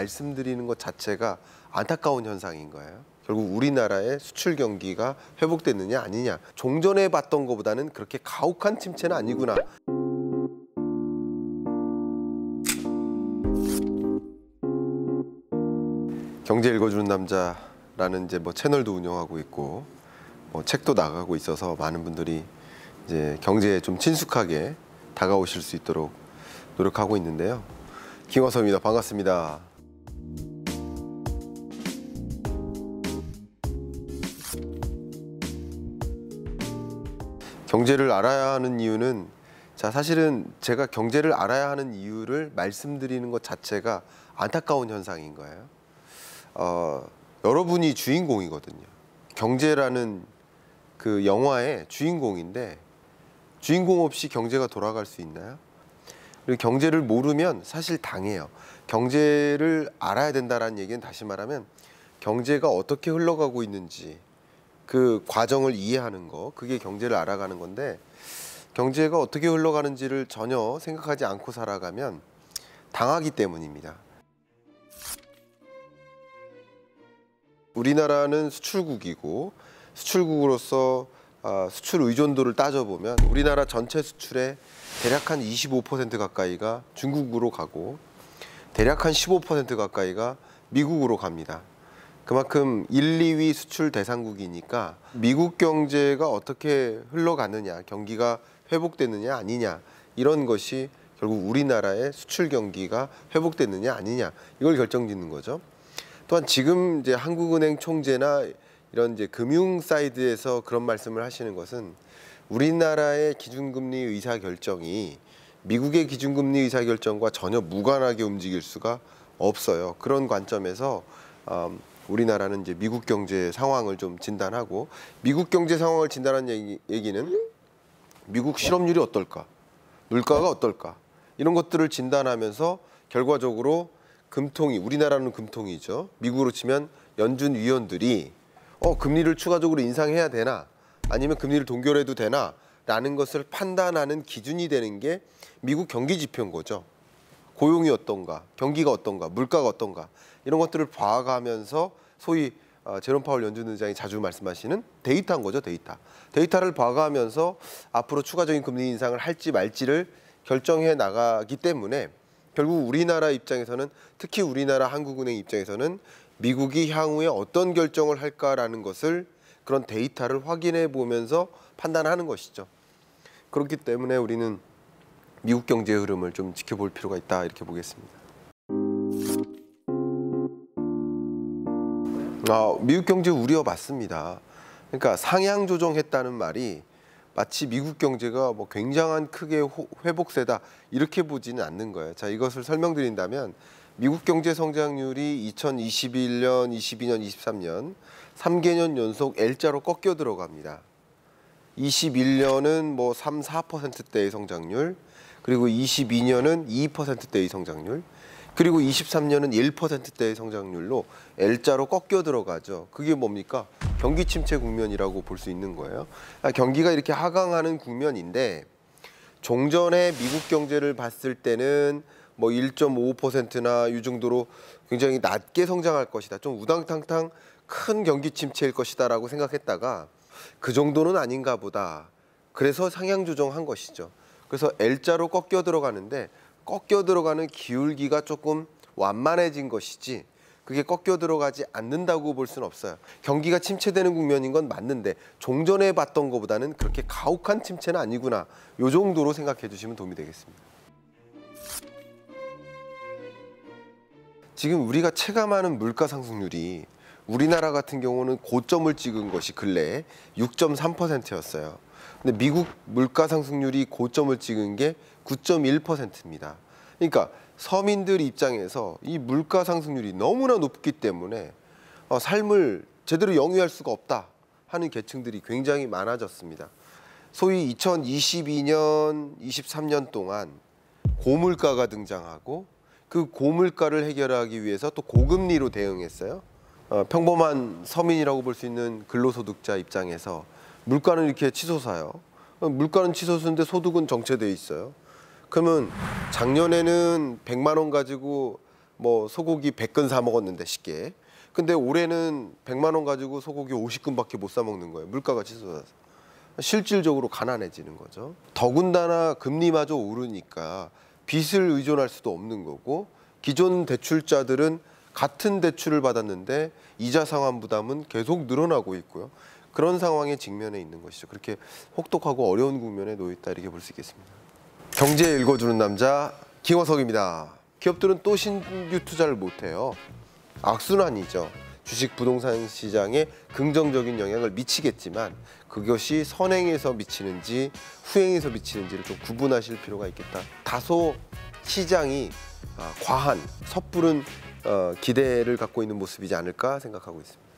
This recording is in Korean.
말씀드리는 것 자체가 안타까운 현상인 거예요. 결국 우리나라의 수출 경기가 회복됐느냐 아니냐. 종전에 봤던 것보다는 그렇게 가혹한 침체는 아니구나. 경제 읽어주는 남자라는 이제 뭐 채널도 운영하고 있고 뭐 책도 나가고 있어서 많은 분들이 이제 경제에 좀 친숙하게 다가오실 수 있도록 노력하고 있는데요. 김화섭입니다. 반갑습니다. 경제를 알아야 하는 이유는 자 사실은 제가 경제를 알아야 하는 이유를 말씀드리는 것 자체가 안타까운 현상인 거예요. 어, 여러분이 주인공이거든요. 경제라는 그 영화의 주인공인데 주인공 없이 경제가 돌아갈 수 있나요? 그리고 경제를 모르면 사실 당해요. 경제를 알아야 된다라는 얘기는 다시 말하면 경제가 어떻게 흘러가고 있는지 그 과정을 이해하는 거 그게 경제를 알아가는 건데 경제가 어떻게 흘러가는지를 전혀 생각하지 않고 살아가면 당하기 때문입니다. 우리나라는 수출국이고 수출국으로서 아, 수출 의존도를 따져보면 우리나라 전체 수출의 대략 한 25% 가까이가 중국으로 가고 대략 한 15% 가까이가 미국으로 갑니다. 그만큼 1, 2위 수출 대상국이니까 미국 경제가 어떻게 흘러가느냐, 경기가 회복되느냐 아니냐 이런 것이 결국 우리나라의 수출 경기가 회복되느냐 아니냐 이걸 결정짓는 거죠. 또한 지금 이제 한국은행 총재나 이런 이제 금융 사이드에서 그런 말씀을 하시는 것은 우리나라의 기준금리 의사 결정이 미국의 기준금리 의사 결정과 전혀 무관하게 움직일 수가 없어요. 그런 관점에서 음, 우리나라는 이제 미국 경제 상황을 좀 진단하고 미국 경제 상황을 진단한 얘기, 얘기는 미국 실업률이 어떨까, 물가가 어떨까 이런 것들을 진단하면서 결과적으로 금통이 우리나라는 금통이죠 미국으로 치면 연준 위원들이 어 금리를 추가적으로 인상해야 되나 아니면 금리를 동결해도 되나라는 것을 판단하는 기준이 되는 게 미국 경기 지표인 거죠. 고용이 어떤가, 경기가 어떤가, 물가가 어떤가 이런 것들을 봐가면서 소위 어, 제롬 파월 연준 의장이 자주 말씀하시는 데이터인 거죠, 데이터. 데이터를 봐가면서 앞으로 추가적인 금리 인상을 할지 말지를 결정해 나가기 때문에 결국 우리나라 입장에서는 특히 우리나라 한국은행 입장에서는 미국이 향후에 어떤 결정을 할까라는 것을 그런 데이터를 확인해 보면서 판단하는 것이죠. 그렇기 때문에 우리는 미국 경제 흐름을 좀 지켜볼 필요가 있다 이렇게 보겠습니다. 아, 미국 경제 우려 맞습니다. 그러니까 상향 조정했다는 말이 마치 미국 경제가 뭐 굉장한 크게 회복세다 이렇게 보지는 않는 거예요. 자 이것을 설명드린다면 미국 경제 성장률이 2021년, 22년, 23년 3개년 연속 L자로 꺾여 들어갑니다. 21년은 뭐 3, 4%대의 성장률, 그리고 22년은 2%대의 성장률, 그리고 23년은 1%대의 성장률로 L자로 꺾여 들어가죠. 그게 뭡니까? 경기 침체 국면이라고 볼 수 있는 거예요. 아, 경기가 이렇게 하강하는 국면인데 종전에 미국 경제를 봤을 때는 뭐 1.5%나 이 정도로 굉장히 낮게 성장할 것이다. 좀 우당탕탕 큰 경기 침체일 것이다라고 생각했다가 그 정도는 아닌가 보다. 그래서 상향 조정한 것이죠. 그래서 L자로 꺾여 들어가는데 꺾여 들어가는 기울기가 조금 완만해진 것이지 그게 꺾여 들어가지 않는다고 볼 수는 없어요. 경기가 침체되는 국면인 건 맞는데 종전에 봤던 것보다는 그렇게 가혹한 침체는 아니구나. 요 정도로 생각해 주시면 도움이 되겠습니다. 지금 우리가 체감하는 물가 상승률이 우리나라 같은 경우는 고점을 찍은 것이 근래에 6.3%였어요. 근데 미국 물가 상승률이 고점을 찍은 게 9.1%입니다. 그러니까 서민들 입장에서 이 물가 상승률이 너무나 높기 때문에 어, 삶을 제대로 영위할 수가 없다 하는 계층들이 굉장히 많아졌습니다. 소위 2022년, 23년 동안 고물가가 등장하고 그 고물가를 해결하기 위해서 또 고금리로 대응했어요. 어, 평범한 서민이라고 볼 수 있는 근로소득자 입장에서 물가는 이렇게 치솟아요. 어, 물가는 치솟는데 소득은 정체돼 있어요. 그러면 작년에는 100만 원 가지고 뭐 소고기 100근 사 먹었는데 쉽게. 근데 올해는 100만 원 가지고 소고기 50근밖에 못 사 먹는 거예요. 물가가 치솟아서. 실질적으로 가난해지는 거죠. 더군다나 금리마저 오르니까 빚을 의존할 수도 없는 거고 기존 대출자들은 같은 대출을 받았는데 이자 상환 부담은 계속 늘어나고 있고요. 그런 상황에 직면해 있는 것이죠. 그렇게 혹독하고 어려운 국면에 놓여 있다 이렇게 볼 수 있겠습니다. 경제 읽어주는 남자 김호석입니다. 기업들은 또 신규 투자를 못해요. 악순환이죠. 주식 부동산 시장에 긍정적인 영향을 미치겠지만 그것이 선행에서 미치는지 후행에서 미치는지를 좀 구분하실 필요가 있겠다. 다소 시장이 아, 과한 섣부른 어, 기대를 갖고 있는 모습이지 않을까 생각하고 있습니다.